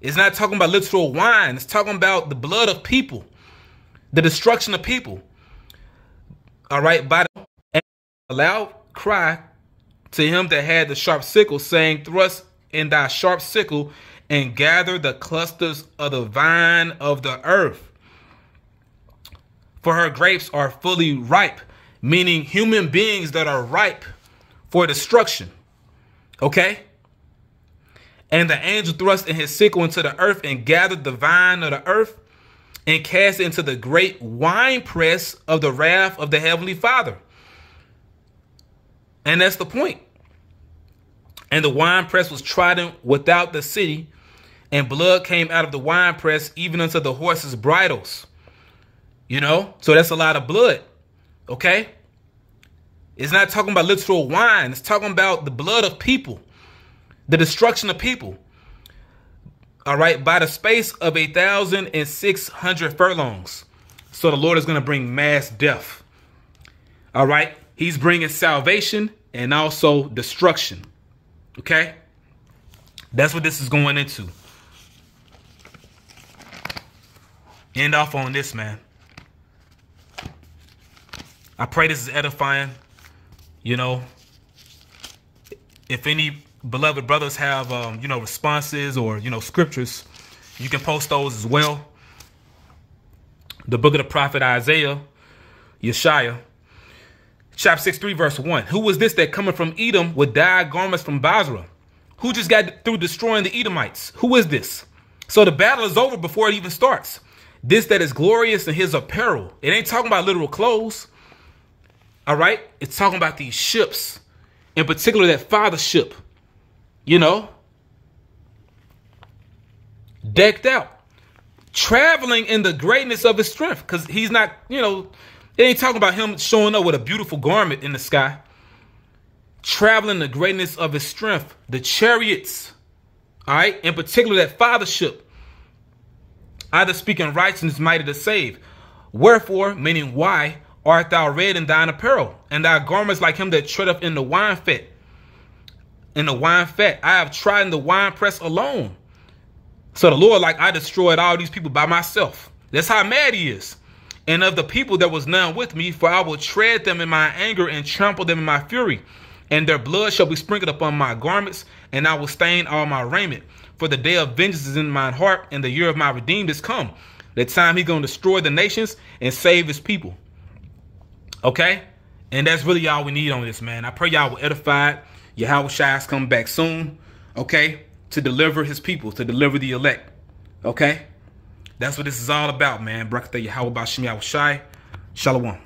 It's not talking about literal wine. It's talking about the blood of people, the destruction of people. All right, by the a loud cry to him that had the sharp sickle, saying, Thrust in thy sharp sickle and gather the clusters of the vine of the earth. For her grapes are fully ripe, meaning human beings that are ripe for destruction. Okay? And the angel thrust in his sickle into the earth and gathered the vine of the earth and cast it into the great winepress of the wrath of the heavenly Father. And that's the point. And the winepress was trodden without the city, and blood came out of the winepress even unto the horses' bridles. You know, so that's a lot of blood. Okay? It's not talking about literal wine, it's talking about the blood of people the destruction of people. All right, by the space of a thousand and six hundred furlongs. So the Lord is going to bring mass death. All right, He's bringing salvation and also destruction. Okay, that's what this is going into. End off on this, man. I pray this is edifying. You know, if any beloved brothers have, um, you know, responses or, you know, scriptures, you can post those as well. The book of the prophet Isaiah, Yeshaya, chapter six, three, verse 1. Who was this that coming from Edom with dyed garments from Basra? Who just got through destroying the Edomites? Who is this? So the battle is over before it even starts. This that is glorious in his apparel. It ain't talking about literal clothes. All right? It's talking about these ships, in particular that father ship you know, decked out, traveling in the greatness of his strength. Because he's not, you know, it ain't talking about him showing up with a beautiful garment in the sky. Traveling the greatness of his strength, the chariots, all right, in particular that fathership, either speaking righteousness, mighty to save. Wherefore, meaning why, art thou red in thine apparel, and thy garments like him that treadeth in the wine fit? in the wine fat. I have trodden the wine press alone. So the Lord, like, I destroyed all these people by myself. That's how mad he is. And of the people there was none with me, for I will tread them in my anger and trample them in my fury. And their blood shall be sprinkled upon my garments, and I will stain all my raiment. For the day of vengeance is in mine heart, and the year of my redeemed is come. The time he going to destroy the nations and save his people. Okay? And that's really all we need on this, man. I pray y'all were edified is come back soon, okay, to deliver his people, to deliver the elect, okay? That's what this is all about, man. Brakata Yahweh Bashim Shalom.